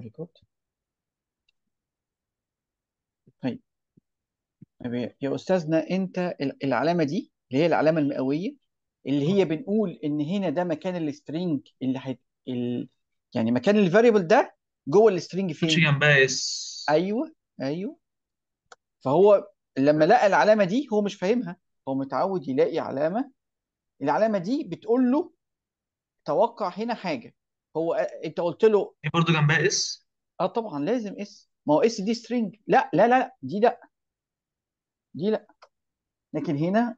me record. طيب. طيب يا استاذنا انت العلامه دي اللي هي العلامه المئويه اللي هي آه. بنقول ان هنا ده مكان السترينج اللي حت... ال... يعني مكان الفاريبل ده جوه السترينج فين جنبها اس ايوه ايوه فهو لما لقى العلامه دي هو مش فاهمها هو متعود يلاقي علامه العلامه دي بتقول له توقع هنا حاجه هو آه، انت قلت له دي برضه جنبها اس اه طبعا لازم اس ما هو اس دي سترينج لا لا لا دي لا دي لا لكن هنا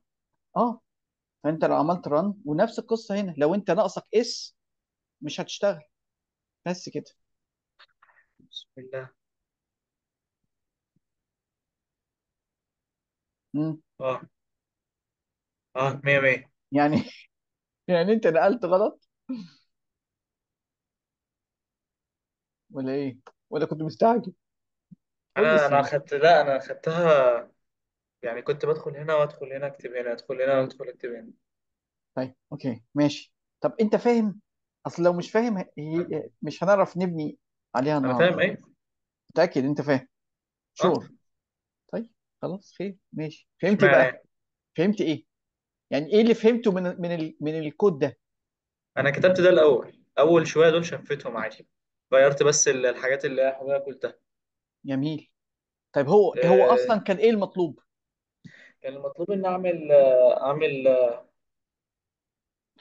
اه فانت لو عملت ران ونفس القصه هنا لو انت ناقصك اس مش هتشتغل بس كده بسم الله مم. اه اه 100 100 يعني يعني انت نقلت غلط ولا ايه ولا كنت مستعجل قول لي انا انا اخدت يعني. لا انا اخدتها يعني كنت بدخل هنا وادخل هنا اكتب هنا ادخل هنا وادخل اكتب هنا طيب اوكي ماشي طب انت فاهم اصل لو مش فاهم هي مش هنعرف نبني عليها انا فاهم النهارده ايه متأكد انت فاهم اه شور طيب خلاص خير ماشي فهمت اشمعنى بقى يعني فهمت ايه يعني ايه اللي فهمته من من من الكود ده انا كتبت ده الاول اول شويه دول شفتهم عادي غيرت بس الحاجات اللي حضرتك قلتها جميل طيب هو هو آه، اصلا كان ايه المطلوب كان المطلوب ان اعمل اعمل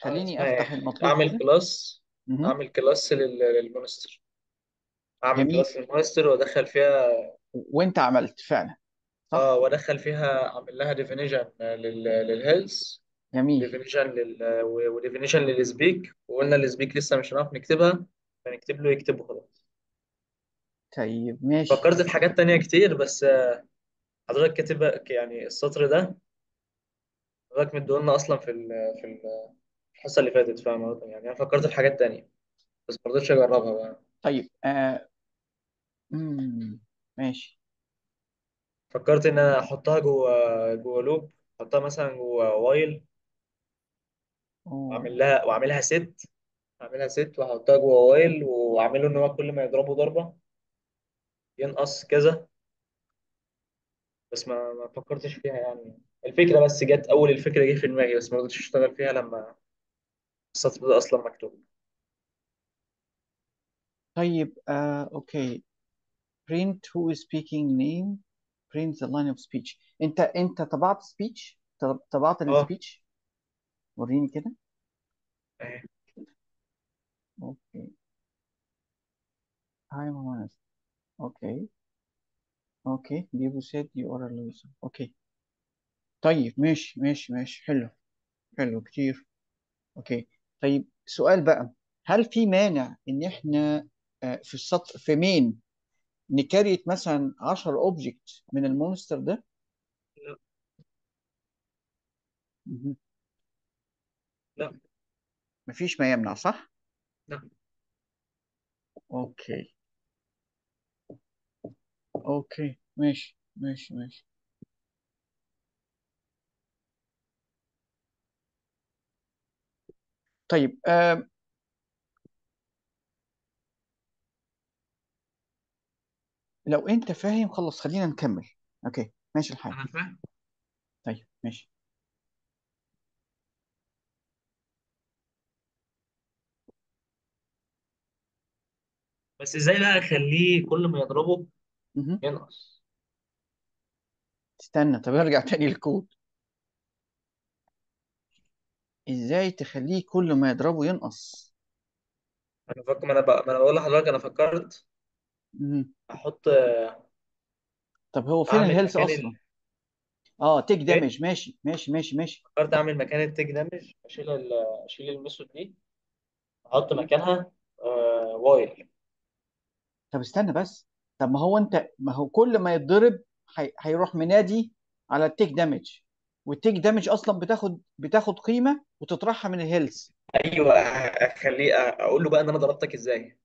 خليني اسمها افتح ايه المطلوب اعمل كده كلاس اعمل كلاس للمونستر اعمل جميل كلاس للمونستر وادخل فيها وانت عملت فعلا اه وادخل فيها اعمل لها ديفينيشن للهيلث جميل ديفينيشن لل وديفينيشن للسبيك وقلنا السبيك لسه مش هنعرف نكتبها هنكتب له يكتبه خلاص طيب ماشي فكرت في حاجات تانية كتير بس آه، حضرتك كاتب يعني السطر ده حضرتك مديهولنا أصلا في ال- في ال- الحصة اللي فاتت فاهم يعني أنا فكرت في حاجات تانية بس ما رضيتش أجربها بقى طيب آه. مم. ماشي فكرت إن أنا أحطها جوه جوه لوب أحطها مثلا جوه وايل اوه وأعمل لها وأعملها ست هعملها ست وأحطها جوه وايل وأعمله إن هو كل ما يضربه ضربة ينقص كذا بس ما ما فكرتش فيها يعني الفكرة بس جت أول الفكرة جه في دماغي بس ما قدرتش أشتغل فيها لما السطر ده أصلا مكتوب طيب آه اوكي print who is speaking name print the line of speech انت انت طبعت speech طبعت أه السبيتش وريني كده أهي. اوكي I'm honest. اوكي اوكي people said you are a loser. اوكي طيب ماشي ماشي ماشي حلو حلو كتير اوكي طيب سؤال بقى هل في مانع ان احنا آه، في السطر في مين نكريت مثلا 10 اوبجكت من المونستر ده لا لا مفيش ما يمنع صح نعم اوكي اوكي ماشي ماشي ماشي طيب لو انت فاهم خلص خلينا نكمل اوكي ماشي الحال انا فاهم طيب ماشي بس ازاي بقى اخليه كل ما يضربه ينقص استنى طب ارجع تاني للكود ازاي تخليه كل ما يضربه ينقص انا فكر ما انا بقى ما انا بقول لحضرتك انا فكرت احط طب هو فين اعمل الهيلث مكان اصلا ال... اه تيك ايه دامج ماشي ماشي ماشي ماشي فكرت اعمل مكان التيك دامج اشيل ال... اشيل المسود دي احط مكانها آه وايل طب استنى بس طب ما هو انت ما هو كل ما يتضرب هي... هيروح منادي على التيك دامج والتيك دامج اصلا بتاخد بتاخد قيمه وتطرحها من الهيلث ايوه اخليه اقول له بقى ان انا ضربتك ازاي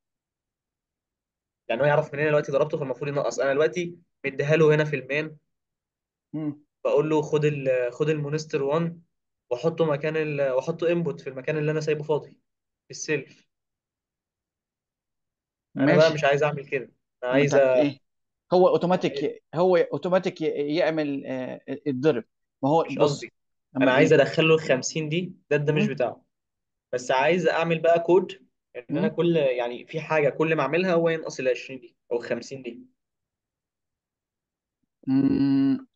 يعني هو يعرف منين دلوقتي ضربته فالمفروض ينقص انا دلوقتي مديها له هنا في المين مم. بقول له خد ال... خد المونستر 1 واحطه مكان واحطه انبوت في المكان اللي انا سايبه فاضي في السيلف انا بقى مش عايز اعمل كده انا عايز طب ايه هو اوتوماتيك إيه؟ هو اوتوماتيك يعمل آه، الضرب ما هو مش بص قصدي انا عايز ايه ادخله ال 50 دي ده ده مش بتاعه بس عايز اعمل بقى كود ان انا كل يعني في حاجه كل ما اعملها هو ينقص ال 20 دي او ال 50 دي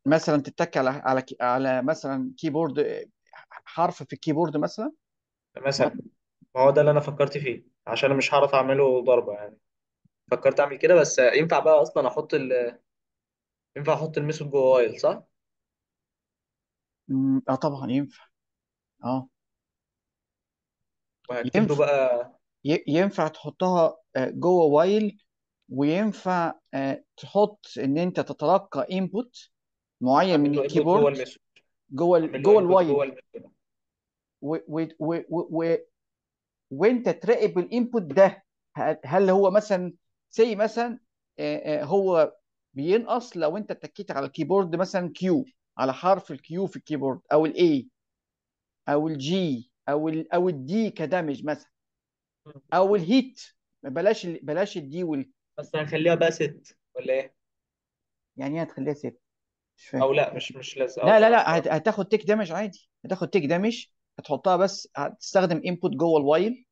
مثلا تتك على على على مثلا كيبورد حرف في الكيبورد مثلا مثلا ما هو ده اللي انا فكرت فيه عشان انا مش هعرف اعمله ضربه يعني فكرت اعمل كده بس ينفع بقى اصلا احط ال... ينفع احط الميثود جوه وايل صح اه طبعا ينفع اه وهكتب له ينفع بقى ينفع تحطها آه، جوه وايل وينفع آه، تحط ان انت تتلقى انبوت معين اعمل من له انبوت جوه الكيبورد الميثود جوه ال- اعمل له جوه انبوت جوه الوايل الميثود و- و- و- و- وانت تراقب الانبوت ده هل هو مثلا سي مثلا هو بينقص لو انت اتكيت على الكيبورد مثلا كيو على حرف الكيو في الكيبورد او الاي او الجي او الـ او الدي كدمج مثلا او الهيت بلاش بلاش الدي وال بس هنخليها بقى ست ولا ايه؟ يعني ايه هتخليها ست؟ مش فاهم او لا مش مش لازم لا لا لا هتاخد تيك دامج عادي هتاخد تيك دامج هتحطها بس هتستخدم انبوت جوه الوايل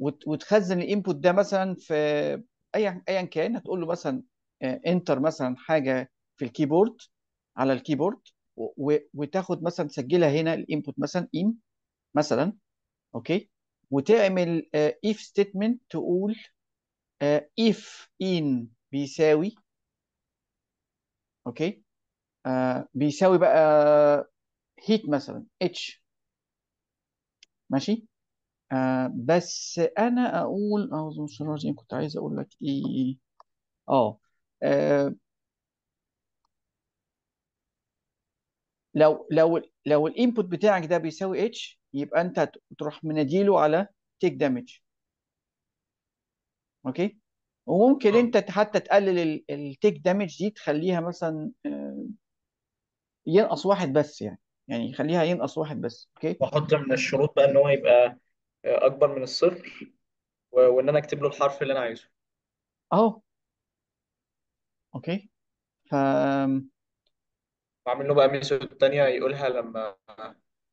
وتخزن الانبوت ده مثلا في اي ايا كان هتقول له مثلا انتر آه، مثلا حاجه في الكيبورد على الكيبورد وتاخد مثلا تسجلها هنا الانبوت مثلا ان مثلا اوكي وتعمل آه، if statement تقول آه، if ان بيساوي اوكي بيساوي بقى هيت مثلا اتش ماشي آه، بس انا اقول آه، اعوذ بالله كنت عايز اقول لك ايه اه, آه، لو لو لو الانبوت بتاعك ده بيساوي اتش يبقى انت تروح مناديله على تيك دامج اوكي وممكن انت حتى تقلل التيك دامج دي تخليها مثلا ينقص واحد بس يعني يعني يخليها ينقص واحد بس اوكي واحط من الشروط بقى ان هو يبقى اكبر من الصفر وان انا اكتب له الحرف اللي انا عايزه اهو اوكي ف واعمل له بقى ميثود تانية يقولها لما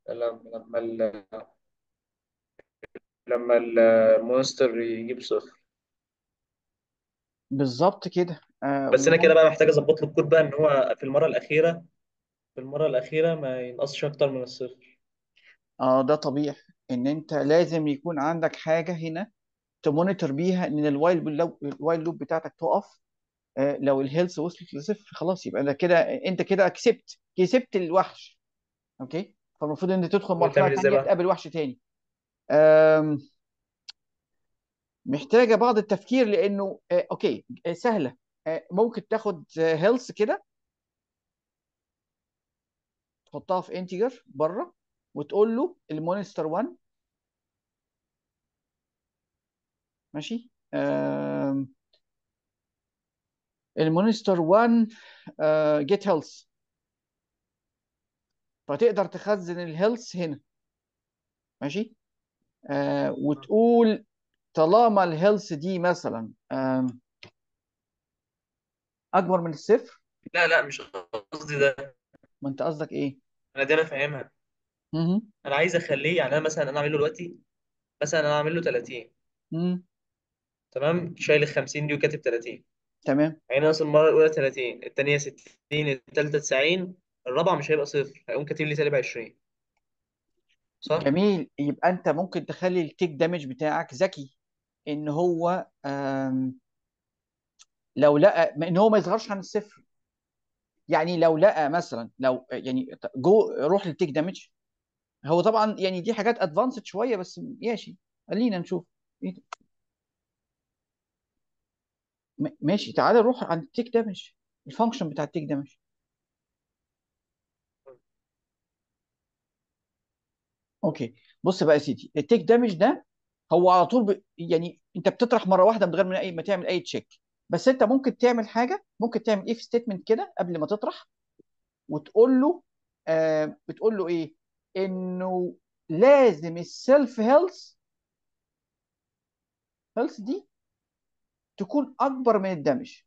لما لما ال... لما المونستر يجيب صفر بالظبط كده آه بس انا كده بقى محتاج اظبط له الكود بقى ان هو في المره الاخيره في المره الاخيره ما ينقصش اكتر من الصفر اه ده طبيعي ان انت لازم يكون عندك حاجه هنا تمونيتور بيها ان الوايل لوب الوايل لوب بتاعتك تقف آه، لو الهيلث وصلت لصفر خلاص يبقى ده كده انت كده اكسبت كسبت الوحش اوكي فالمفروض ان انت تدخل مرحله ثانيه تقابل وحش ثاني محتاجه بعض التفكير لانه آه، اوكي آه، سهله ممكن تاخد هيلث كده تحطها في انتجر بره وتقول له المونستر 1 ماشي آه المونستر 1 آه جيت هيلث فتقدر تخزن الهيلث هنا ماشي آه وتقول طالما الهيلث دي مثلا آه اكبر من الصفر لا لا مش قصدي ده ما انت قصدك ايه انا دي انا فاهمها انا عايز اخليه يعني انا مثلا انا اعمل له دلوقتي مثلا انا اعمل له 30 تمام شايل ال 50 دي وكاتب 30 تمام يعني انا اصلا المره الاولى 30 الثانيه 60 الثالثه 90 الرابعه مش هيبقى صفر هيقوم كاتب لي سالب 20 صح جميل يبقى انت ممكن تخلي التيك دامج بتاعك ذكي ان هو آم، لو لقى ان هو ما يصغرش عن الصفر يعني لو لقى مثلا لو يعني جو روح للتيك دامج هو طبعا يعني دي حاجات ادفانسد شويه بس ماشي خلينا نشوف ايه ماشي تعالى نروح عند التيك دامج الفانكشن بتاع التيك دامج اوكي بص بقى يا سيدي التيك دامج ده هو على طول ب... يعني انت بتطرح مره واحده من غير من اي ما تعمل اي تشيك بس انت ممكن تعمل حاجه ممكن تعمل اف ستيتمنت كده قبل ما تطرح وتقول له آه بتقول له ايه انه لازم السيلف هيلث هيلث دي تكون اكبر من الدمج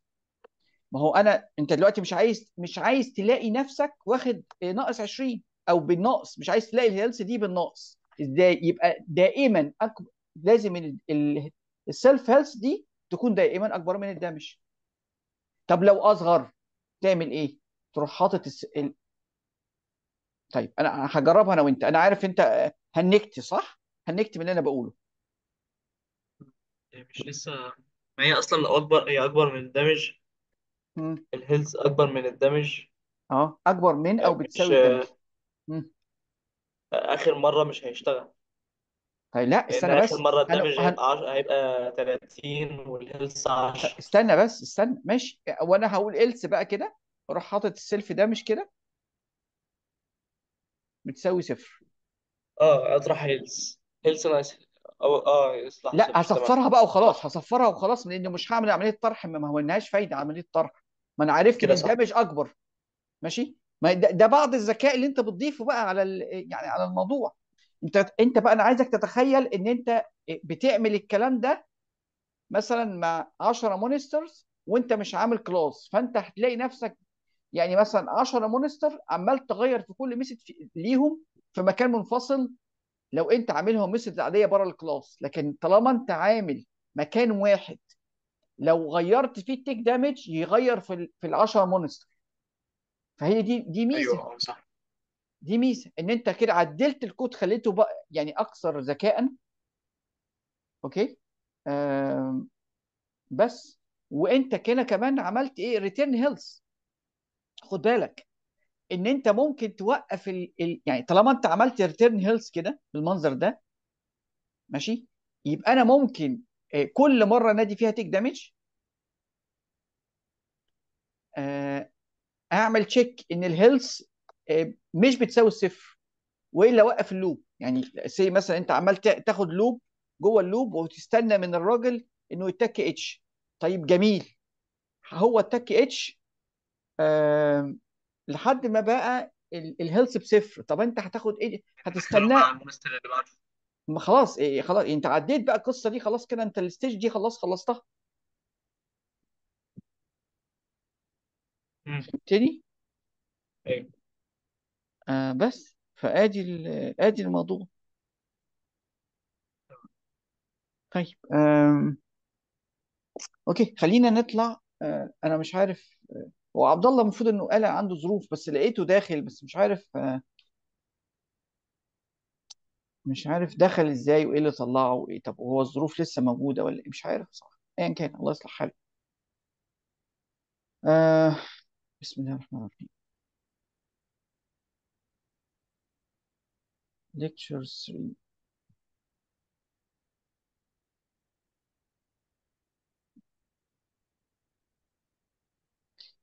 ما هو انا انت دلوقتي مش عايز مش عايز تلاقي نفسك واخد ناقص 20 او بالنقص مش عايز تلاقي الهيلث دي بالنقص ازاي يبقى دائما أكبر لازم السيلف هيلث دي تكون دائما اكبر من الدمج طب لو اصغر تعمل ايه تروح حاطط طيب انا هجربها انا وانت انا عارف انت هنكت صح هنكت من اللي انا بقوله هي مش لسه ما هي اصلا لو اكبر هي اكبر من الدمج مم. الهيلث اكبر من الدمج اه اكبر من او مش بتساوي الدمج مم. اخر مره مش هيشتغل طيب لا لان استنى اخر بس مره انا الدمج هن... هيبقى 10 هيبقى 30 والهيلث 10 استنى بس استنى ماشي وانا هقول إلس بقى كده اروح حاطط السيلف ده مش كده بتساوي صفر اه اطرح هيلز هيلز انا او اه يصلح لا صفر تمام بقى وخلاص هصفرها وخلاص لان مش هعمل عمليه طرح ما هو لهاش فايده عمليه طرح ما انا عرفت كده ان صح الدامج اكبر ماشي ما ده, ده بعض الذكاء اللي انت بتضيفه بقى على ال... يعني على الموضوع انت انت بقى انا عايزك تتخيل ان انت بتعمل الكلام ده مثلا مع 10 مونسترز وانت مش عامل كلاس فانت هتلاقي نفسك يعني مثلا 10 مونستر عمال تغير في كل ميسج ليهم في مكان منفصل لو انت عاملهم ميسج عاديه بره الكلاس لكن طالما انت عامل مكان واحد لو غيرت فيه التيك دامج يغير في الـ في ال 10 مونستر فهي دي دي ميزه ايوه آه، صح دي ميزه ان انت كده عدلت الكود خليته بقى يعني اكثر ذكاء اوكي بس وانت كده كمان عملت ايه ريتيرن هيلث خد بالك ان انت ممكن توقف ال... ال... يعني طالما انت عملت ريتيرن هيلث كده بالمنظر ده ماشي يبقى انا ممكن آه، كل مره نادي فيها تيك دامج آه، اعمل تشيك ان الهيلث آه، مش بتساوي الصفر والا اوقف اللوب يعني سي مثلا انت عمال تاخد لوب جوه اللوب وتستنى من الراجل انه يتك اتش طيب جميل هو التك اتش لحد ما بقى الهيلث بصفر طب انت هتاخد ايه هتستناه ما خلاص إيه خلاص إيه انت عديت بقى القصه دي خلاص كده انت الستيج دي خلاص خلصتها فهمتني؟ ايوه آه بس فادي ادي الموضوع طيب آم. اوكي خلينا نطلع آه انا مش عارف آه وعبد الله المفروض انه قال عنده ظروف بس لقيته داخل بس مش عارف آه، مش عارف دخل ازاي وايه اللي طلعه وايه طب هو الظروف لسه موجوده ولا إيه؟ مش عارف صح ايا كان الله يصلح حاله آه بسم الله الرحمن الرحيم lecture 3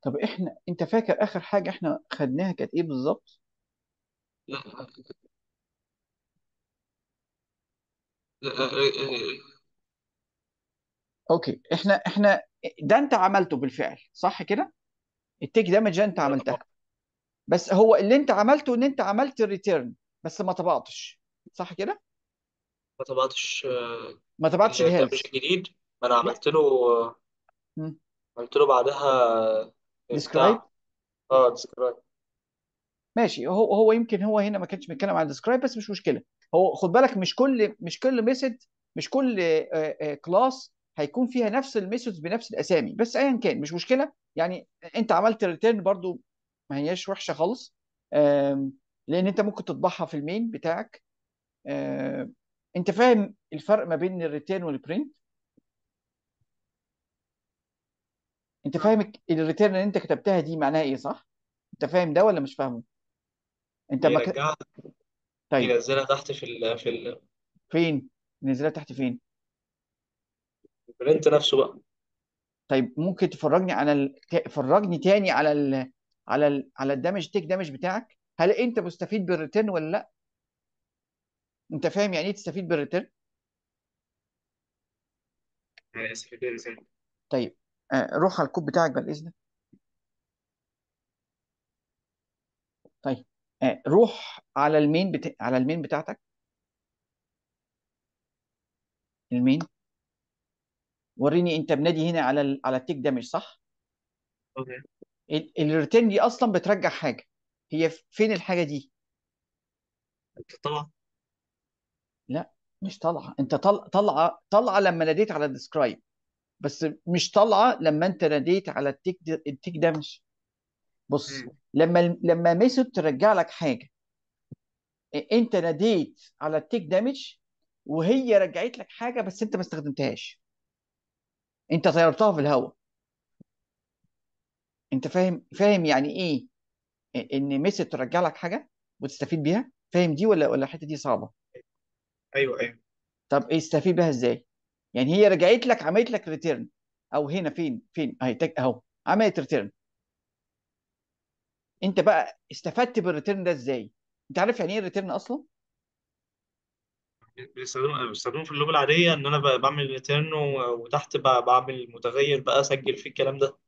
طب احنا انت فاكر اخر حاجه احنا خدناها كانت ايه بالظبط لا اوكي احنا احنا ده انت عملته بالفعل صح كده التيك دامج ده انت عملتها بس هو اللي انت عملته ان انت عملت الريتيرن بس ما طبعتش صح كده ما طبعتش ما طبعتش الهيلث مش جديد ما انا عملت له عملت له بعدها ديسكرايب اه ديسكرايب ماشي هو هو يمكن هو هنا ما كانش بيتكلم عن ديسكرايب بس مش مشكله هو خد بالك مش كل مش كل ميثود مش كل كلاس آه، آه، هيكون فيها نفس الميثود بنفس الاسامي بس ايا كان مش مشكله يعني انت عملت ريتيرن برضو ما هياش وحشه خالص لان انت ممكن تطبعها في المين بتاعك انت فاهم الفرق ما بين الريتيرن والبرنت انت فاهم الريتيرن اللي انت كتبتها دي معناها ايه صح؟ انت فاهم ده ولا مش فاهمه؟ انت ما ك... بيرجعها طيب بينزلها تحت في ال في ال- فين؟ نزلها تحت فين؟ البرنت نفسه بقى طيب ممكن تفرجني على ال... تفرجني فرجني تاني على ال... على ال... على الدامج تيك دامج بتاعك هل انت مستفيد بالريتيرن ولا لا؟ انت فاهم يعني ايه تستفيد بالريتيرن؟ يعني طيب آه، روح على الكود بتاعك بعد اذنك طيب آه، روح على المين بتا... على المين بتاعتك المين وريني انت بنادي هنا على ال... على التيك ده مش صح؟ اوكي الريتيرن دي اصلا بترجع حاجه هي فين الحاجه دي؟ طبعا لا مش طالعه انت طالعه طالعه طالعه لما ناديت على ديسكرايب بس مش طالعه لما انت ناديت على التيك التيك دامج بص لما لما ميسو ترجع لك حاجه انت ناديت على التيك دامج وهي رجعت لك حاجه بس انت ما استخدمتهاش انت طيرتها في الهواء انت فاهم فاهم يعني ايه ان ميسو ترجع لك حاجه وتستفيد بيها فاهم دي ولا ولا الحته دي صعبه ايوه ايوه طب استفيد بيها ازاي يعني هي رجعت لك عملت لك ريتيرن او هنا فين فين اهي اهو عملت ريتيرن انت بقى استفدت بالريتيرن ده ازاي انت عارف يعني ايه الريتيرن اصلا بيستخدموا في اللغه العاديه ان انا بعمل ريتيرن وتحت بقى بعمل متغير بقى اسجل فيه الكلام ده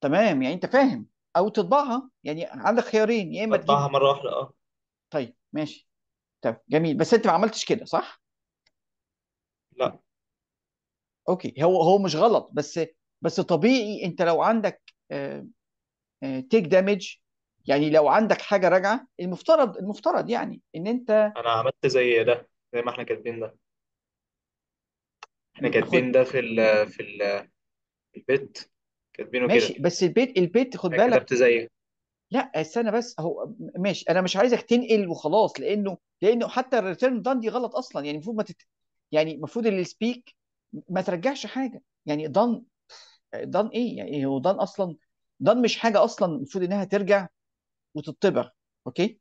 تمام يعني انت فاهم او تطبعها يعني عندك خيارين يا اما تطبعها مره واحده اه طيب ماشي طب جميل بس انت ما عملتش كده صح لا اوكي هو هو مش غلط بس بس طبيعي انت لو عندك تيك آه، دامج آه، يعني لو عندك حاجه راجعه المفترض المفترض يعني ان انت انا عملت زي ده زي ما احنا كاتبين ده احنا كاتبين خد ده في ال في الـ البيت كاتبينه كده ماشي بس البيت البيت خد انا بالك كتبت زي لا استنى بس هو ماشي انا مش عايزك تنقل وخلاص لانه لانه حتى الريتيرن دان دي غلط اصلا يعني المفروض ما تت... يعني المفروض اللي سبيك ما ترجعش حاجه يعني ضن ضن ايه يعني إيه هو ضن اصلا ضن مش حاجه اصلا المفروض انها ترجع وتطبع اوكي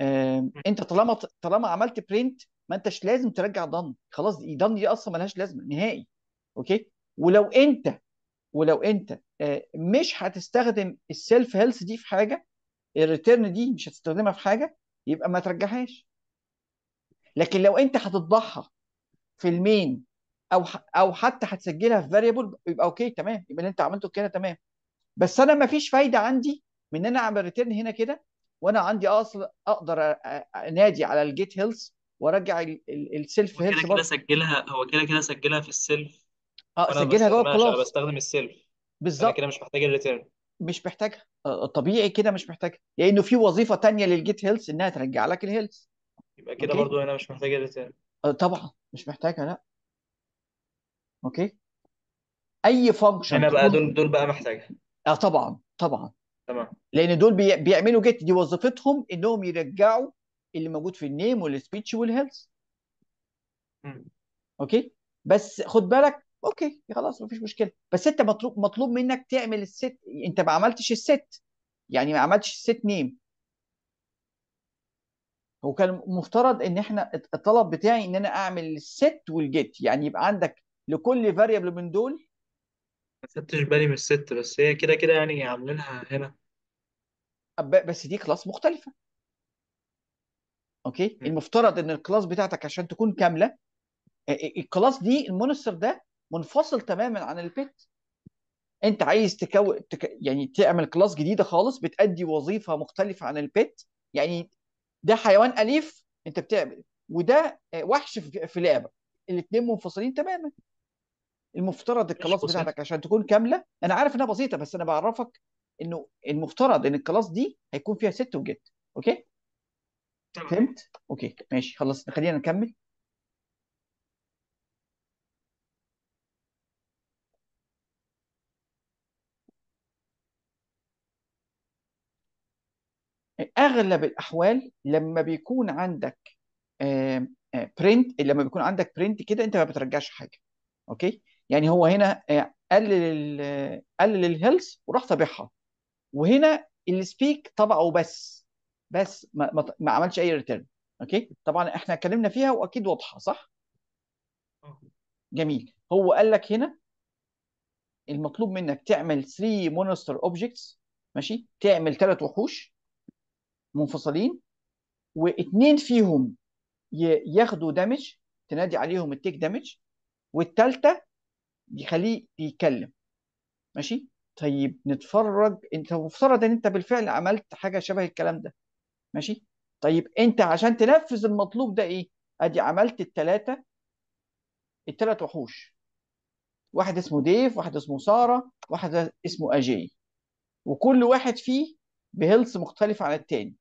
آه، انت طالما طالما عملت برنت ما انتش لازم ترجع ضن خلاص دي ضن دي اصلا ملهاش لازمه نهائي اوكي ولو انت ولو انت آه، مش هتستخدم السيلف هيلث دي في حاجه الريتيرن دي مش هتستخدمها في حاجه يبقى ما ترجعهاش لكن لو انت هتطبعها في المين او او حتى هتسجلها في فاريبل يبقى اوكي تمام يبقى اللي انت عملته كده تمام بس انا ما فيش فايده عندي من ان انا اعمل ريتيرن هنا كده وانا عندي اصل اقدر انادي على الجيت هيلث وارجع السيلف هيلث كده كده سجلها هو كده كده سجلها في السيلف اه سجلها جوه الكلاس بستخدم السيلف بالظبط كده مش محتاج الريتيرن مش محتاجها آه، آه، طبيعي كده مش محتاجها لانه يعني في وظيفه تانية للجيت هيلث انها ترجع لك الهيلث يبقى كده برضه برضو انا مش محتاج الريتيرن آه، طبعا مش محتاجها لا اوكي اي فانكشن انا بقى دول دول بقى محتاجها اه طبعا طبعا تمام لان دول بي... بيعملوا جيت دي وظيفتهم انهم يرجعوا اللي موجود في النيم والسبيتش والهيلث اوكي بس خد بالك اوكي خلاص مفيش مشكله بس انت مطلوب مطلوب منك تعمل الست انت ما عملتش الست يعني ما عملتش الست نيم هو كان مفترض ان احنا الطلب بتاعي ان انا اعمل الست والجيت يعني يبقى عندك لكل فاريبل من دول ما خدتش بالي من الست بس هي كده كده يعني عاملينها هنا بس دي كلاس مختلفه اوكي المفترض ان الكلاس بتاعتك عشان تكون كامله ال- آه، آه، الكلاس دي المونستر ده منفصل تماما عن البيت انت عايز تكون تك... يعني تعمل كلاس جديده خالص بتأدي وظيفه مختلفه عن البيت يعني ده حيوان اليف انت بتعمل وده آه، وحش في في لعبه الاثنين منفصلين تماما المفترض الكلاس بتاعتك عشان تكون كامله انا عارف انها بسيطه بس انا بعرفك انه المفترض ان الكلاس دي هيكون فيها ست وجيت اوكي تمام فهمت اوكي ماشي خلاص خلينا نكمل اغلب الاحوال لما بيكون عندك برنت آه، لما بيكون عندك برنت كده انت ما بترجعش حاجه اوكي يعني هو هنا آه، قلل قلل الهيلث وراح طابعها وهنا السبيك طبعه بس بس ما, ما عملش اي ريتيرن اوكي طبعا احنا اتكلمنا فيها واكيد واضحه صح جميل هو قال لك هنا المطلوب منك تعمل 3 مونستر اوبجكتس ماشي تعمل ثلاث وحوش منفصلين واثنين فيهم ياخدوا دامج تنادي عليهم التيك دامج والثالثه بيخليه بيتكلم ماشي طيب نتفرج انت مفترض ان انت بالفعل عملت حاجه شبه الكلام ده ماشي طيب انت عشان تنفذ المطلوب ده ايه ادي عملت الثلاثه الثلاث وحوش واحد اسمه ديف واحد اسمه ساره واحد اسمه اجي وكل واحد فيه بهيلث مختلف عن التاني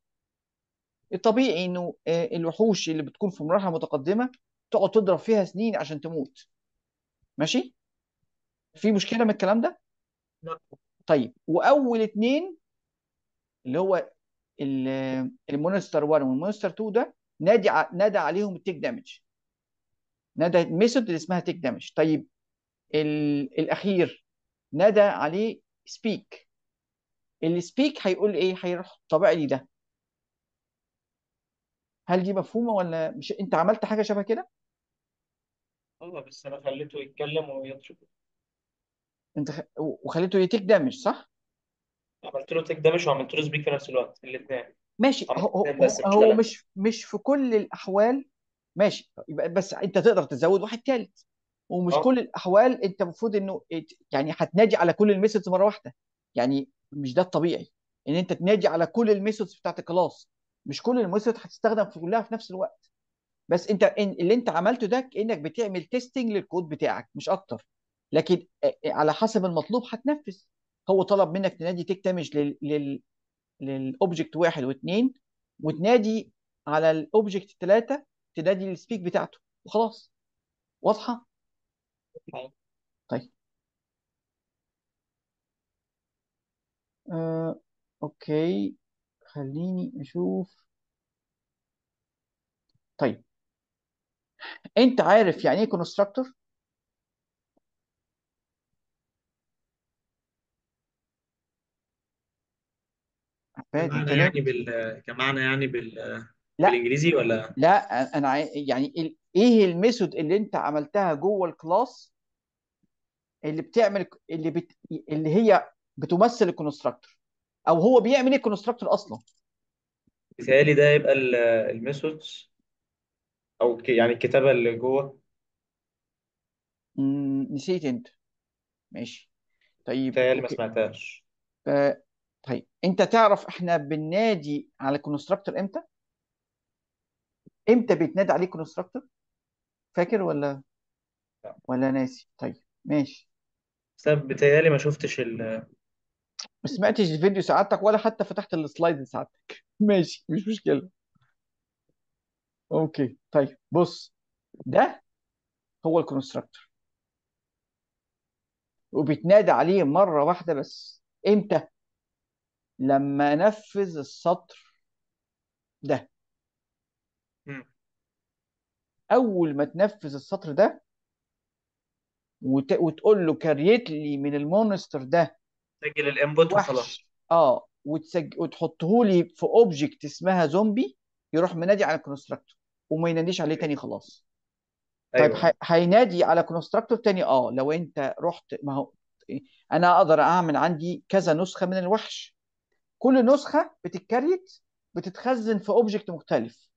الطبيعي انه آه، الوحوش اللي بتكون في مراحل متقدمه تقعد تضرب فيها سنين عشان تموت ماشي في مشكله من الكلام ده لا طيب واول اتنين اللي هو المونستر 1 والمونستر 2 ده نادي نادى عليهم التيك دامج نادى ميثود اللي اسمها تيك دامج طيب الاخير نادى عليه سبيك السبيك هيقول ايه هيروح طابع لي ده هل دي مفهومه ولا مش انت عملت حاجه شبه كده اه بس انا خليته يتكلم ويضرب انت خ... وخليته يتيك دامج صح؟ عملت له تيك دامج وعملت له سبيك في نفس الوقت الاثنين ماشي هو هو بس مش هو مش مش في كل الاحوال ماشي يبقى بس انت تقدر تزود واحد ثالث ومش أوه. كل الاحوال انت المفروض انه يعني هتناجي على كل الميثودز مره واحده يعني مش ده الطبيعي ان انت تناجي على كل الميثودز بتاعت الكلاس مش كل الميثودز هتستخدم في كلها في نفس الوقت بس انت اللي انت عملته ده كانك بتعمل تيستنج للكود بتاعك مش اكتر لكن على حسب المطلوب هتنفذ هو طلب منك تنادي تكتمج لل لل للاوبجكت واحد واثنين وتنادي على الاوبجكت ثلاثه تنادي السبيك بتاعته وخلاص واضحه؟ طيب. طيب آه، اوكي خليني اشوف طيب انت عارف يعني ايه كونستراكتور بادي كمعنى كلام يعني بال كمعنى يعني بال لا بالانجليزي ولا لا انا يعني ايه الميثود اللي انت عملتها جوه الكلاس اللي بتعمل اللي بت... اللي هي بتمثل الكونستراكتور او هو بيعمل ايه الكونستراكتور اصلا بيتهيألي ده يبقى الميثودز او يعني الكتابة اللي جوه نسيت انت ماشي طيب بيتهيألي ما اوكي سمعتهاش آه، طيب انت تعرف احنا بننادي على كونستراكتور امتى؟ امتى بيتنادى عليه كونستراكتور؟ فاكر ولا لا. ولا ناسي؟ طيب ماشي بس أنا ما شفتش ال ما سمعتش الفيديو سعادتك ولا حتى فتحت السلايد سعادتك ماشي مش مشكلة اوكي طيب بص ده هو الكونستراكتور وبيتنادى عليه مرة واحدة بس امتى؟ لما انفذ السطر ده اول ما تنفذ السطر ده وتقول له كريت لي من المونستر ده سجل الانبوت وخلاص اه وتسج... وتحطه لي في اوبجكت اسمها زومبي يروح منادي على كونستراكتور وما يناديش عليه تاني خلاص طيب أيوة. طيب هينادي على كونستراكتور تاني اه لو انت رحت ما هو إيه، انا اقدر اعمل عندي كذا نسخه من الوحش كل نسخه بتتكريت بتتخزن في اوبجكت مختلف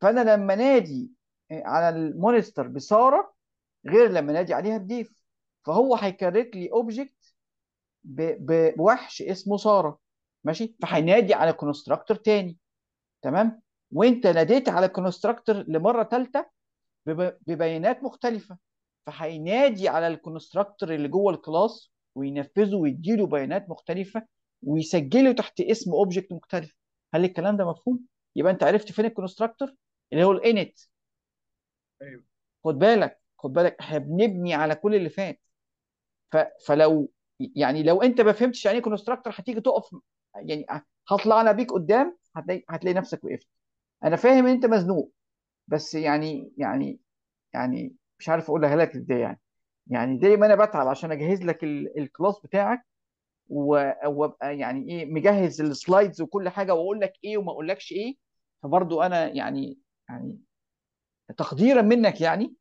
فانا لما نادي آه، على المونستر بساره غير لما نادي عليها بديف فهو هيكريت لي اوبجكت بوحش اسمه ساره ماشي فهينادي على كونستراكتور تاني تمام وانت ناديت على كونستراكتور لمره ثالثه ببيانات مختلفه فهينادي على الكونستراكتور اللي جوه الكلاس وينفذه ويديله بيانات مختلفه ويسجله تحت اسم اوبجكت مختلف هل الكلام ده مفهوم يبقى انت عرفت فين الكونستراكتور اللي هو الانت ايوه خد بالك خد بالك احنا بنبني على كل اللي فات ف... فلو يعني لو انت ما فهمتش يعني ايه كونستراكتور هتيجي تقف يعني هطلع انا بيك قدام هتلاقي هتلاقي نفسك وقفت انا فاهم ان انت مزنوق بس يعني يعني يعني مش عارف اقولها لك ازاي يعني يعني دايما انا بتعب عشان اجهز لك الكلاس بتاعك وابقى يعني ايه مجهز السلايدز وكل حاجه واقول لك ايه وما اقولكش ايه فبرضو انا يعني يعني تقديرا منك يعني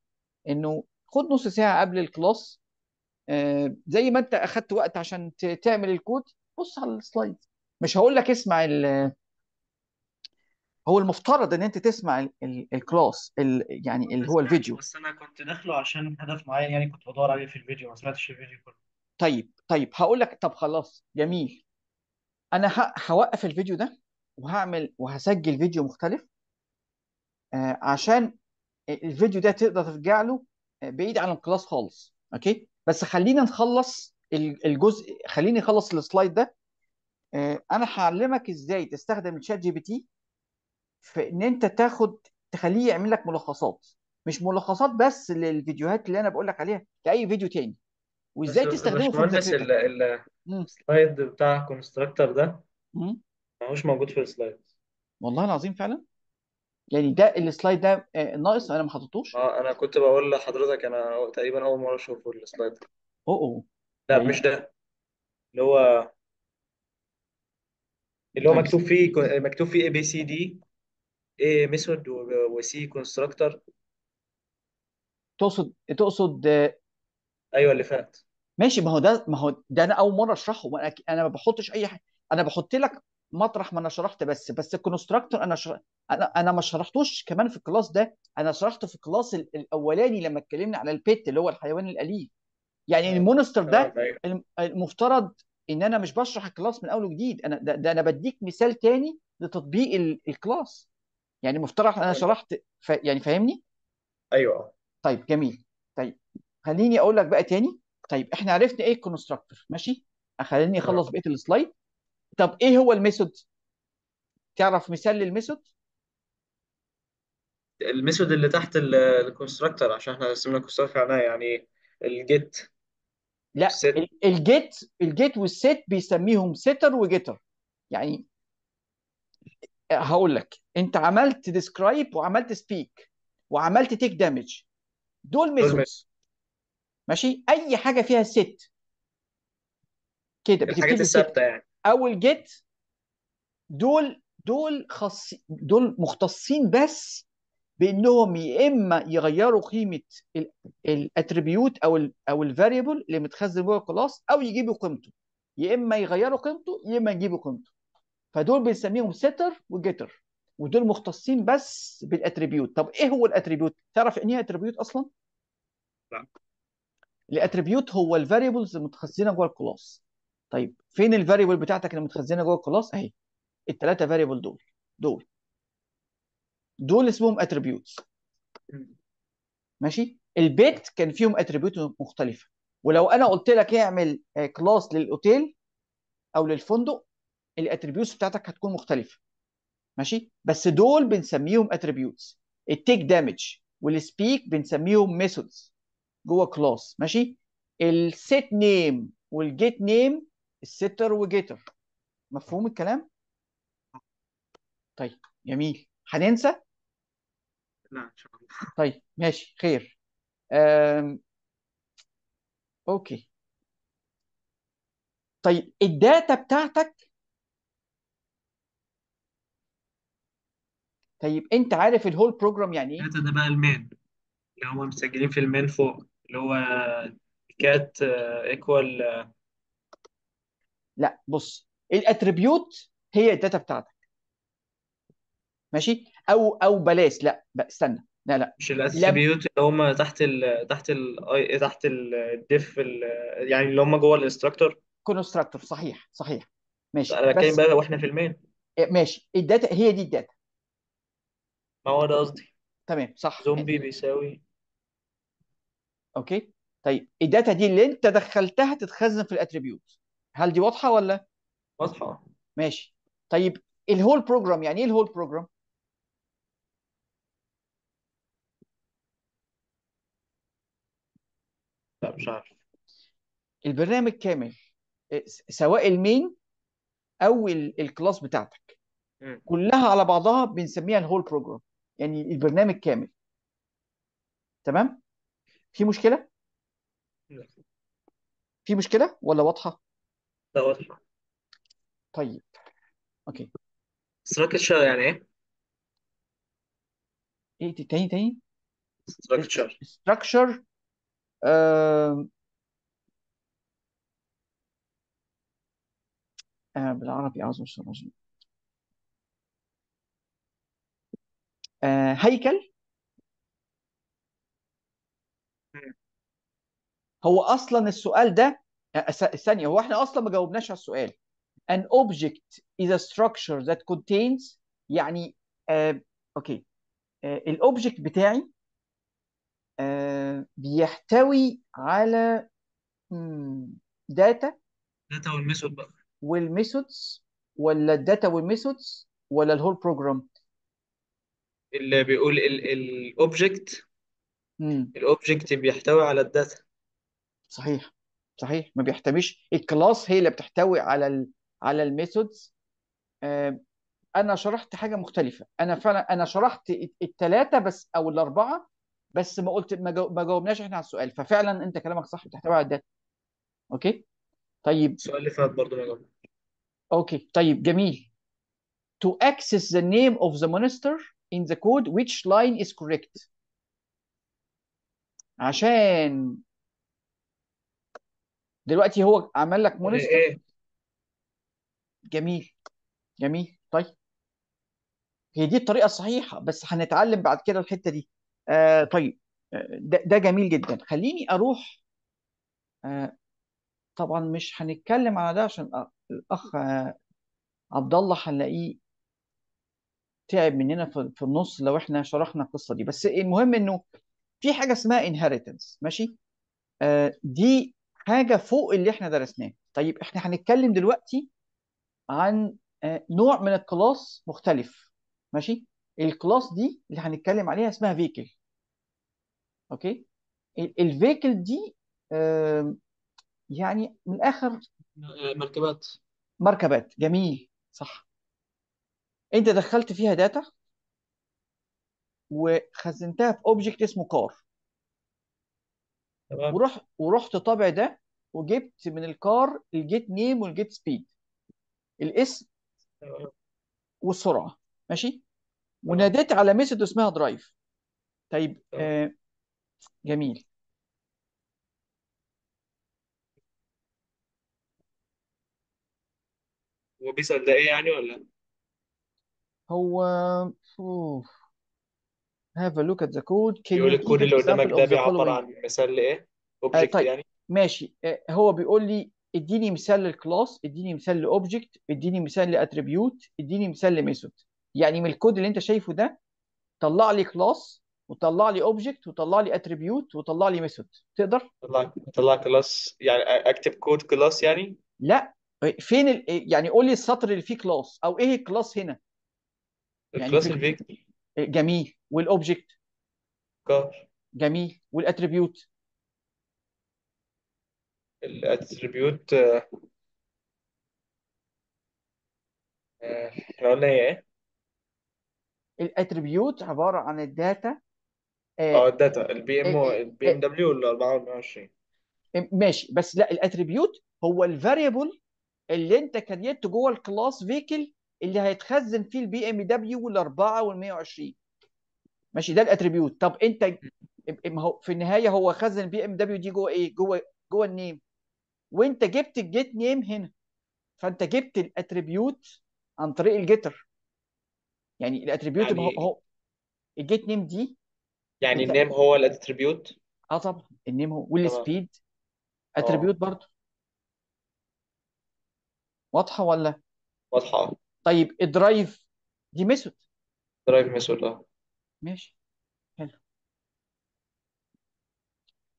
انه خد نص ساعه قبل الكلاس آه، زي ما انت اخدت وقت عشان تعمل الكود بص على السلايد مش هقول لك اسمع ال هو المفترض ان انت تسمع الكلاس يعني اللي هو الفيديو بس انا كنت داخله عشان هدف معين يعني كنت بدور عليه في الفيديو ما سمعتش الفيديو كله طيب طيب هقول لك طب خلاص جميل انا هوقف الفيديو ده وهعمل وهسجل فيديو مختلف آه، عشان الفيديو ده تقدر ترجع له آه، بعيد عن الكلاس خالص اوكي بس خلينا نخلص الجزء خليني اخلص السلايد ده آه، انا هعلمك ازاي تستخدم الشات جي بي تي في ان انت تاخد تخليه يعمل لك ملخصات مش ملخصات بس للفيديوهات اللي انا بقول لك عليها لاي فيديو تاني وازاي تستخدمه في باشمهندس ال مذاكرتك ال- السلايد بتاع كونستراكتور ده مم. ماهوش موجود في السلايد والله العظيم فعلا يعني ده السلايد ده آه، ناقص انا ما حطيتوش اه انا كنت بقول لحضرتك انا تقريبا اول مره اشوفه السلايد ده اوه او لا يعني مش ده اللي هو اللي هو طيب مكتوب فيه مكتوب فيه اي بي سي دي اي ميثود وسي كونستراكتور تقصد تقصد ايوه اللي فات ماشي ما هو ده ما هو ده انا اول مره اشرحه انا ما بحطش اي حاجه انا بحط لك مطرح ما انا شرحت بس بس الكونستراكتور انا شر... انا انا ما شرحتوش كمان في الكلاس ده انا شرحته في الكلاس الاولاني لما اتكلمنا على البيت اللي هو الحيوان الاليف يعني آه، المونستر ده آه، أيوة. المفترض ان انا مش بشرح الكلاس من اول وجديد انا ده, ده انا بديك مثال تاني لتطبيق الكلاس يعني مفترض انا أيوة. شرحت ف... يعني فاهمني ايوه طيب جميل خليني اقول لك بقى تاني طيب احنا عرفنا ايه الكونستراكتور ماشي خليني اخلص بقيه السلايد طب ايه هو الميثود تعرف مثال للميثود الميثود اللي تحت الكونستراكتور عشان احنا رسمنا الكونستراكتور عنها يعني الجيت لا الست الجيت الجيت والست بيسميهم سيتر وجيتر يعني هقول لك انت عملت ديسكرايب وعملت سبيك وعملت تيك دامج دول ميثودز ماشي اي حاجه فيها ست كده الحاجات الثابته يعني اول جيت دول دول خص دول مختصين بس بانهم يا اما يغيروا قيمه الاتريبيوت او الـ او الفاريبل اللي متخزن جوه الكلاس او يجيبوا قيمته يا اما يغيروا قيمته يا اما يجيبوا قيمته فدول بنسميهم سيتر وجيتر ودول مختصين بس بالاتريبيوت طب ايه هو الاتريبيوت تعرف ان ايه اتريبيوت اصلا لا الاتريبيوت هو الفاريبلز المتخزنه جوه الكلاس طيب فين الفاريبل بتاعتك اللي متخزنه جوه الكلاس اهي الثلاثه فاريبل دول دول دول اسمهم اتريبيوتس ماشي البيت كان فيهم اتريبيوت مختلفه ولو انا قلت لك اعمل كلاس آه، للاوتيل او للفندق الاتريبيوتس بتاعتك هتكون مختلفه ماشي بس دول بنسميهم اتريبيوتس التيك دامج والسبيك بنسميهم ميثودز جوه كلاس ماشي السيت نيم والجيت نيم الستر وجيتر مفهوم الكلام طيب جميل هننسى لا ان شاء الله طيب ماشي خير أم... اوكي طيب الداتا بتاعتك طيب انت عارف الهول بروجرام يعني ايه؟ الداتا ده بقى المين اللي هم مسجلين في المين فوق اللي هو كات ايكوال آه، آه. لا بص الاتريبيوت هي الداتا بتاعتك ماشي او او بلاش لا استنى لا لا مش الاتريبيوت اللي هم تحت الـ تحت الـ تحت الديف يعني اللي هم جوه الانستراكتور كونستراكتور صحيح صحيح ماشي انا بتكلم بس بقى واحنا في المين إيه، ماشي الداتا هي دي الداتا ما هو ده قصدي تمام صح زومبي بيساوي اوكي طيب الداتا دي اللي انت دخلتها تتخزن في الاتريبيوت هل دي واضحه ولا واضحه ماشي طيب الهول بروجرام يعني ايه الهول بروجرام لا مش عارف البرنامج كامل آه، سواء المين او الكلاس بتاعتك كلها على بعضها بنسميها الهول بروجرام يعني البرنامج كامل تمام في مشكلة؟ في مشكلة ولا واضحة؟ لا واضحة طيب اوكي ستراكشر يعني ايه؟ ايه تاني تاني ستراكشر structure آه آه بالعربي اعوذ بالله العظيم آه هيكل هو اصلا السؤال ده آه، ثانيه هو احنا اصلا ما جاوبناش على السؤال an object is a structure that contains يعني آه اوكي آه الاوبجكت بتاعي آه بيحتوي على داتا داتا والميثود بقى والميثودز ولا الداتا والميثودز ولا الهول بروجرام اللي بيقول الاوبجكت امم الاوبجكت بيحتوي على الداتا صحيح صحيح ما بيحتويش الكلاس هي اللي بتحتوي على الـ على الميثودز آه، انا شرحت حاجه مختلفه انا فعلا انا شرحت الثلاثه بس او الاربعه بس ما قلت ما جاوبناش احنا على السؤال ففعلا انت كلامك صح بتحتوي على الداتا اوكي طيب السؤال اللي فات برضه ما جاوبناش اوكي طيب جميل to access the name of the monster in the code which line is correct عشان دلوقتي هو عمل لك إيه، مونستر ايه جميل جميل طيب هي دي الطريقه الصحيحه بس هنتعلم بعد كده الحته دي آه طيب آه، ده, ده جميل جدا خليني اروح آه طبعا مش هنتكلم على ده عشان الاخ آه عبد الله هنلاقيه تعب مننا في في النص لو احنا شرحنا القصه دي بس المهم انه في حاجه اسمها انهيرتنس ماشي آه دي حاجه فوق اللي احنا درسناه طيب احنا هنتكلم دلوقتي عن آه نوع من الكلاس مختلف ماشي الكلاس دي اللي هنتكلم عليها اسمها فيكل اوكي الفيكل دي يعني من الاخر آه، مركبات مركبات جميل صح انت دخلت فيها داتا وخزنتها في اوبجكت اسمه كار تمام ورحت ورحت طابع ده وجبت من الكار الجيت نيم والجيت سبيد الاسم والسرعه ماشي وناديت على ميثود اسمها درايف طيب آه جميل هو بيسأل ده ايه يعني ولا هو أوف. هاف ا لوك ات ذا كود كان يو بيقول الكود اللي قدامك ده بيعبر عن مثال لايه؟ اوبجكت آه، طيب يعني ماشي آه، هو بيقول لي اديني مثال للكلاس اديني مثال لاوبجكت اديني مثال لاتريبيوت اديني مثال لميثود يعني من الكود اللي انت شايفه ده طلع لي كلاس وطلع لي اوبجكت وطلع لي اتريبيوت وطلع لي ميثود تقدر طلع طلع كلاس يعني اكتب كود كلاس يعني لا آه، فين ال... يعني قول لي السطر اللي فيه كلاس او ايه الكلاس هنا يعني الكلاس الفيكتور جميل والاوبجكت كار جميل والاتريبيوت الاتريبيوت آه، آه، احنا قلنا ايه؟ الاتريبيوت عباره عن الداتا اه, اه، الداتا البي ام البي ام دبليو ال 24 ماشي بس لا الاتريبيوت هو الفاريبل اللي انت كريته جوه الكلاس فيكل اللي هيتخزن فيه البي ام دبليو وال 4 وال 120 ماشي ده الاتريبيوت طب انت ما هو في النهايه هو خزن بي ام دبليو دي جوه ايه جوه جوه النيم وانت جبت الجيت نيم هنا فانت جبت الاتريبيوت عن طريق الجيتر يعني الاتريبيوت يعني هو الجيت نيم دي يعني النيم هو الاتريبيوت اه طبعا النيم هو والسبيد اتريبيوت برضه واضحه ولا واضحه طيب الدرايف دي ميثود درايف ميثود اه ماشي حلو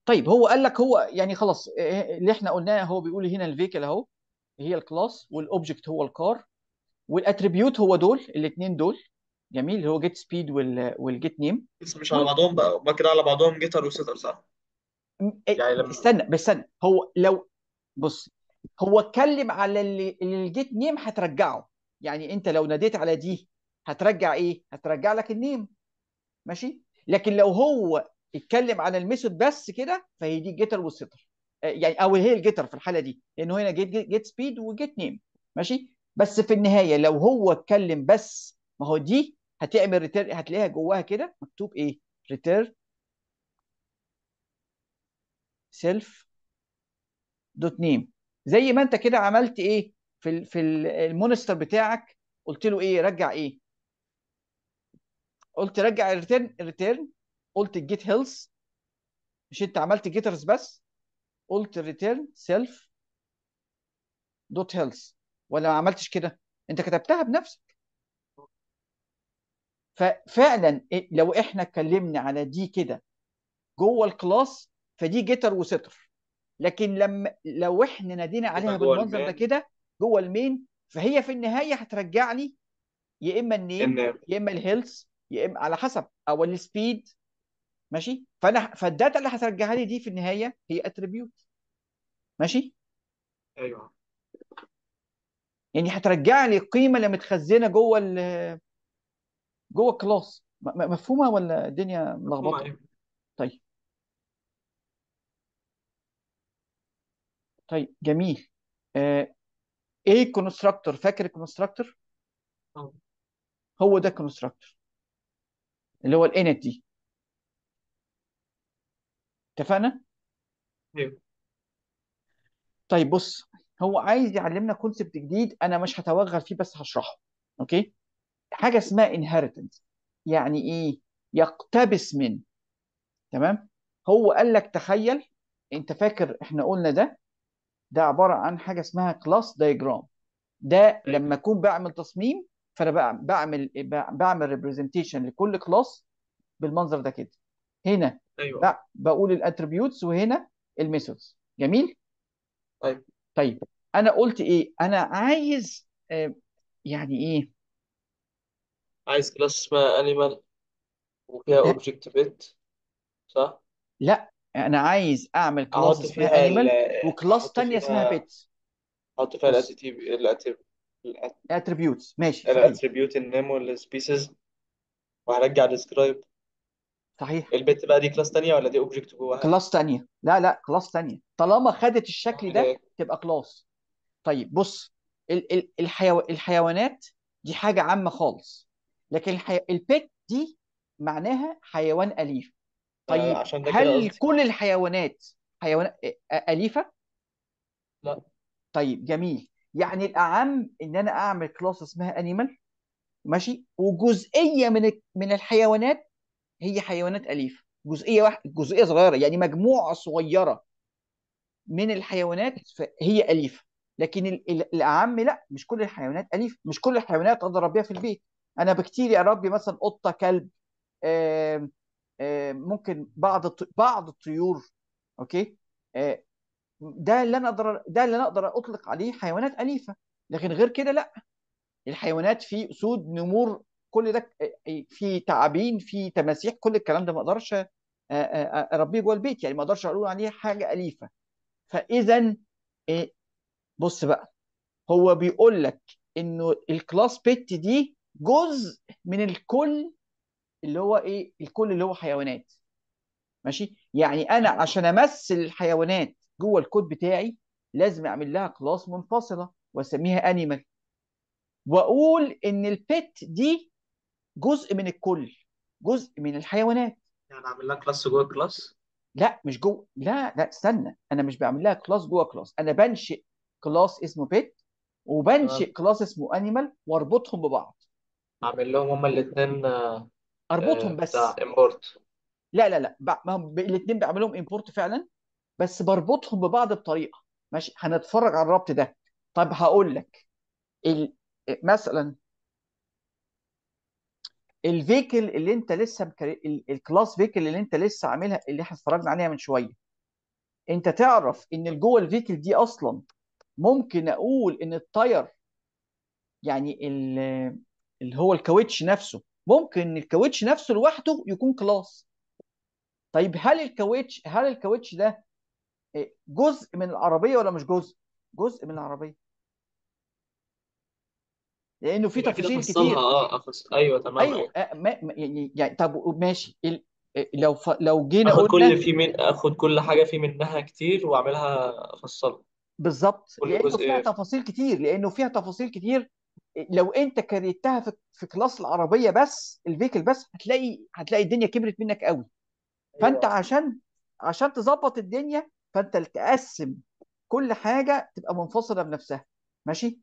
طيب هو قال لك هو يعني خلاص إيه، إيه، اللي احنا قلناه هو بيقول هنا الفيكل اهو هي الكلاس والاوبجكت هو الكار والاتريبيوت هو دول الاثنين دول جميل اللي هو جيت سبيد والجيت نيم بس مش على بعضهم بقى هما كده على بعضهم جيتر وسيتر صح؟ إيه، يعني لما استنى بس استنى هو لو بص هو اتكلم على اللي الجيت نيم هترجعه يعني انت لو ناديت على دي هترجع ايه؟ هترجع لك النيم ماشي لكن لو هو اتكلم على الميثود بس كده فهي دي الجيتر والستر آه، يعني او هي الجيتر في الحاله دي لانه هنا جيت جيت سبيد وجيت نيم ماشي بس في النهايه لو هو اتكلم بس ما هو دي هتعمل ريتير هتلاقيها جواها كده مكتوب ايه ريتير سيلف دوت نيم زي ما انت كده عملت ايه في في المونستر بتاعك قلت له ايه رجع ايه قلت رجع الريتيرن الريتيرن قلت الجيت هيلث مش انت عملت جيترز بس قلت الريتيرن سيلف دوت هيلث ولا ما عملتش كده انت كتبتها بنفسك ففعلا إيه، لو احنا اتكلمنا على دي كده جوه الكلاس فدي جيتر وستر لكن لما لو احنا نادينا عليها بالمنظر ده كده جوه المين فهي في النهايه هترجع لي يا اما النيم يا اما الهيلث يا اما على حسب او السبيد ماشي فانا فالداتا اللي هترجعها لي دي في النهايه هي اتريبيوت ماشي ايوه يعني هترجع لي القيمه اللي متخزنه جوه ال جوه كلاس مفهومه ولا الدنيا ملخبطه؟ طيب طيب جميل ايه كونستراكتور فاكر الكونستراكتور؟ أه. هو ده كونستراكتور اللي هو دي اتفقنا ايوه طيب بص هو عايز يعلمنا كونسبت جديد انا مش هتوغل فيه بس هشرحه اوكي حاجه اسمها انهيرتنس يعني ايه يقتبس من تمام هو قال لك تخيل انت فاكر احنا قلنا ده ده عباره عن حاجه اسمها كلاس دايجرام ده أيوه. لما اكون بعمل تصميم فانا بعمل إيه؟ بعمل ريبريزنتيشن لكل كلاس بالمنظر ده كده هنا أيوة. بقول الاتريبيوتس وهنا الميثودز جميل طيب طيب انا قلت ايه انا عايز آه، يعني ايه عايز كلاس اسمها انيمال وفيها اوبجكت بيت صح لا انا عايز اعمل كلاس اسمها انيمال وكلاس تانية اسمها بيت احط فيها الاتي تي الاتريبيوتس ماشي الاتريبيوت النيم والسبيسز وهرجع ديسكرايب صحيح البت بقى دي كلاس ثانيه ولا دي اوبجكت جواها كلاس ثانيه لا لا كلاس ثانيه طالما خدت الشكل ده تبقى كلاس طيب بص ال ال الحيو... الحيوانات دي حاجة عامة خالص لكن الحي... البيت دي معناها حيوان أليف آه، طيب عشان ده هل كل الحيوانات حيوان أليفة؟ لا طيب جميل يعني الاعم ان انا اعمل كلاس اسمها انيمال ماشي وجزئيه من من الحيوانات هي حيوانات اليفه جزئيه واحده جزئيه صغيره يعني مجموعه صغيره من الحيوانات هي اليفه لكن الاعم لا مش كل الحيوانات اليفه مش كل الحيوانات اقدر اربيها في البيت انا بكتيريا اربي مثلا قطه كلب آآ آآ ممكن بعض بعض الطيور اوكي آه، ده اللي انا اقدر ده اللي انا اقدر اطلق عليه حيوانات اليفه لكن غير كده لا الحيوانات في اسود نمور كل ده في تعابين في تماسيح كل الكلام ده ما اقدرش اربيه جوه البيت يعني ما اقدرش اقول عليه حاجه اليفه فاذا إيه، بص بقى هو بيقول لك انه الكلاس بيت دي جزء من الكل اللي هو ايه الكل اللي هو حيوانات ماشي يعني انا عشان امثل الحيوانات جوه الكود بتاعي لازم اعمل لها كلاس منفصله واسميها انيمال واقول ان البت دي جزء من الكل جزء من الحيوانات يعني اعمل لها كلاس جوه كلاس لا مش جوه لا لا استنى انا مش بعمل لها كلاس جوه كلاس انا بنشئ كلاس اسمه بيت وبنشئ كلاس آه. اسمه انيمال واربطهم ببعض اعمل لهم هما الاثنين آه، اربطهم آه، بس امبورت لا لا لا ب... ما الاثنين بعملهم امبورت فعلا بس بربطهم ببعض بطريقه ماشي هنتفرج على الربط ده طب هقول لك ال... مثلا الفيكل اللي انت لسه مكري... الكلاس فيكل اللي انت لسه عاملها اللي احنا اتفرجنا عليها من شويه انت تعرف ان جوه الفيكل دي اصلا ممكن اقول ان التاير يعني ال... اللي هو الكاوتش نفسه ممكن الكاوتش نفسه لوحده يكون كلاس طيب هل الكاوتش هل الكاوتش ده جزء من العربيه ولا مش جزء؟ جزء من العربيه لانه في تفاصيل كتير اه أفص... ايوه تمام ايوه آه، ما... يعني طب ماشي ال... آه، لو ف... لو جينا اخد قلنا كل في من اخد كل حاجه في منها كتير واعملها افصلها بالظبط كل لانه جزء فيها تفاصيل كتير لانه فيها تفاصيل كتير لو انت كريتها في في كلاس العربيه بس الفيكل بس هتلاقي هتلاقي الدنيا كبرت منك قوي فانت أيوة. عشان عشان تظبط الدنيا فانت تقسم كل حاجه تبقى منفصله بنفسها ماشي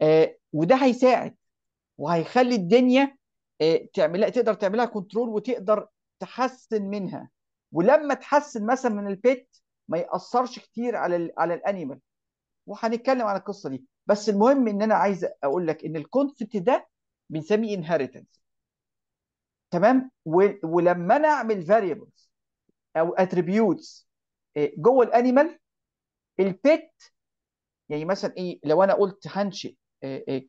آه وده هيساعد وهيخلي الدنيا آه تعملها تقدر تعملها كنترول وتقدر تحسن منها ولما تحسن مثلا من البيت ما ياثرش كتير على الـ على الانيمال وهنتكلم عن القصه دي بس المهم ان انا عايز اقول لك ان الكونسبت ده بنسميه انهيرتنس تمام ولما انا اعمل فاريبلز او اتريبيوتس جوه الانيمال البيت يعني مثلا ايه لو انا قلت هنشئ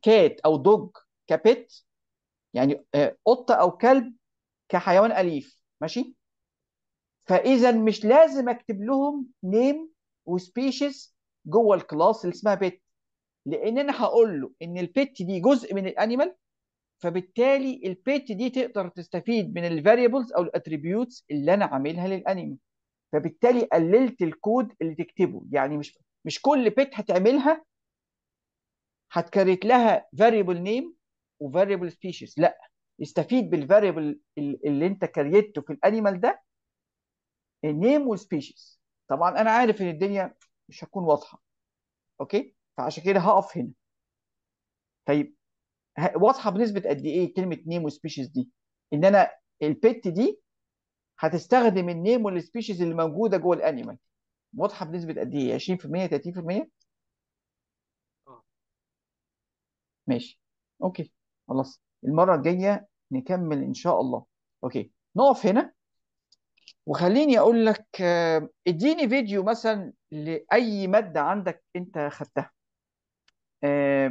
كات آه، آه، او دوج كبيت يعني آه، قطه او كلب كحيوان اليف ماشي فاذا مش لازم اكتب لهم نيم وسبيشيز جوه الكلاس اللي اسمها بيت لان انا هقول له ان البيت دي جزء من الانيمال فبالتالي البيت دي تقدر تستفيد من الفاريبلز او الاتريبيوتس اللي انا عاملها للانيمال فبالتالي قللت الكود اللي تكتبه يعني مش مش كل بت هتعملها هتكريت لها variable name وفاريبل سبيشيز لا استفيد بالفاريبل اللي انت كريته في الانيمال ده النيم والسبيشيز طبعا انا عارف ان الدنيا مش هتكون واضحه اوكي فعشان كده هقف هنا طيب واضحه بنسبه قد ايه كلمه نيم وسبيشيز دي ان انا البت دي هتستخدم النيم والسبيشيز اللي موجوده جوه الانيمال واضحه بنسبه قد ايه 20% 30% آه. ماشي اوكي خلاص المره الجايه نكمل ان شاء الله اوكي نقف هنا وخليني اقول لك آه، اديني فيديو مثلا لاي ماده عندك انت خدتها آه،